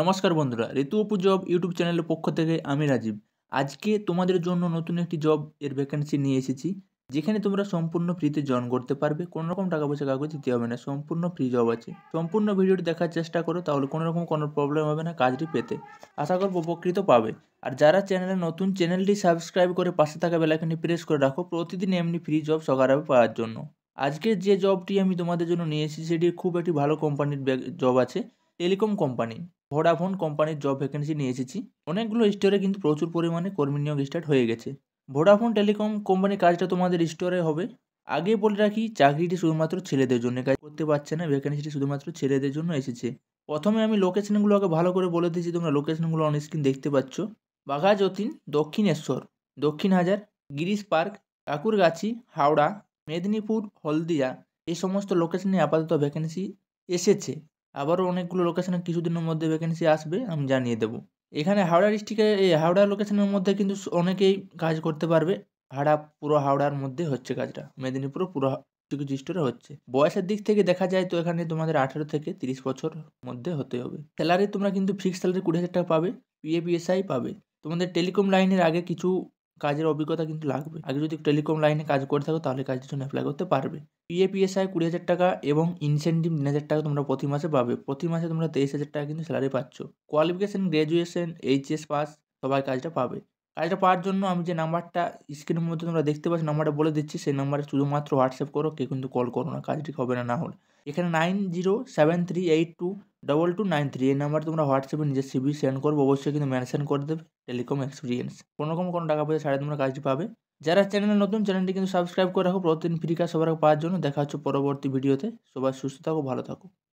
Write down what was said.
নমস্কার বন্ধুরা ঋতু Apu job YouTube চ্যানেলের পক্ষ থেকে আমি রাজীব আজকে তোমাদের জন্য নতুন একটি জব এর ভ্যাকেন্সি নিয়ে এসেছি যেখানে তোমরা সম্পূর্ণ ফ্রিতে জয়েন করতে পারবে কোনো রকম টাকা পয়সা কাগজ দিতে হবে না সম্পূর্ণ ফ্রি জব আছে সম্পূর্ণ ভিডিওটি দেখার চেষ্টা করো তাহলে কোনো রকম কোনো প্রবলেম হবে না কাজটি পেতে আশা করব উপকৃত পাবে আর যারা চ্যানেলে নতুন চ্যানেলটি সাবস্ক্রাইব করে পাশে থাকা বেলাখানি প্রেস করে রাখো প্রতিদিন এমনি ফ্রি জব সকালে পাওয়ার জন্য আজকের যে জবটি আমি তোমাদের জন্য নিয়ে এসেছি সেটি খুব একটি ভালো কোম্পানির জব আছে টেলিকম কোম্পানি ভোডাফোন কোম্পানির জব ভ্যাকেন্সি নিয়ে এসেছি অনেকগুলো স্টোরে কিন্তু প্রচুর পরিমাণে কর্মী নিয়োগ স্টার্ট হয়ে গেছে ভোডাফোন টেলিকম কোম্পানির কাজটা তোমাদের স্টোরে হবে আগে বলে রাখি চাকরিটি শুধুমাত্র ছেলেদের জন্য কাজ করতে পারছে না ভ্যাকেন্সিটি শুধুমাত্র ছেলেদের জন্য এসেছে প্রথমে আমি লোকেশনগুলো আগে ভালো করে বলে দিয়েছি তোমরা লোকেশনগুলো অন স্ক্রিন দেখতে পাচ্ছ বাঘা যতীন দক্ষিণেশ্বর দক্ষিণ হাজার গিরিশ পার্ক কাকুরগাছি হাওড়া মেদিনীপুর হলদিয়া এই সমস্ত লোকেশনে আপাতত ভ্যাকেন্সি এসেছে আবারও অনেকগুলো লোকেশানে কিছুদিনের মধ্যে ভ্যাকেন্সি আসবে আমি জানিয়ে দেবো এখানে হাওড়া ডিস্ট্রিক্টে এই হাওড়া লোকেশানের মধ্যে কিন্তু অনেকেই কাজ করতে পারবে হাওড়া পুরো হাওড়ার মধ্যে হচ্ছে কাজটা মেদিনীপুর পুরো কিছু স্টোরে হচ্ছে বয়সের দিক থেকে দেখা যায় তো এখানে তোমাদের আঠেরো থেকে তিরিশ বছর মধ্যে হতে হবে স্যালারি তোমরা কিন্তু ফিক্সড স্যালারি কুড়ি হাজার টাকা পাবে পিএ পাবে তোমাদের টেলিকম লাইনের আগে কিছু কাজের অভিজ্ঞতা কিন্তু লাগবে আগে যদি টেলিকম লাইনে কাজ করে থাকো তাহলে কাজের জন্য অ্যাপ্লাই করতে পারবে পিএপিএসআই কুড়ি হাজার টাকা এবং ইনসেন্টিভ তিন হাজার টাকা তোমরা প্রতি মাসে পাবে প্রতি মাসে তোমরা তেইশ হাজার টাকা কিন্তু স্যালারি পাচ্ছ কোয়ালিফিকেশন গ্র্যাজুয়েশন এইচএস পাস সবাই কাজটা পাবে কাজটা পাওয়ার জন্য আমি যে নাম্বারটা স্ক্রিনের মধ্যে তোমরা দেখতে পাচ্ছ নাম্বারটা বলে দিচ্ছি সেই নাম্বারে শুধুমাত্র হোয়াটসঅ্যাপ করো কেউ কিন্তু কল করো না কাজটি হবে না না হলে এখানে nine zero seven three eight two double two nine three এই নাম্বার তোমরা হোয়াটসঅ্যাপে নিজের সিবি সেন্ড করবো অবশ্যই কিন্তু মেনশন করে দেবে টেলিকম এক্সপিরিয়েন্স কোনোরকম কোনো টাকা পয়সা ছাড়া তোমরা কাজ পাবে যারা চ্যানেলে নতুন চ্যানেলটি কিন্তু সাবস্ক্রাইব করে রাখো প্রতিদিন ফ্রি কাজ সবার পাওয়ার জন্য দেখা হচ্ছে পরবর্তী ভিডিওতে সবাই সুস্থ থাকো ভালো থাকো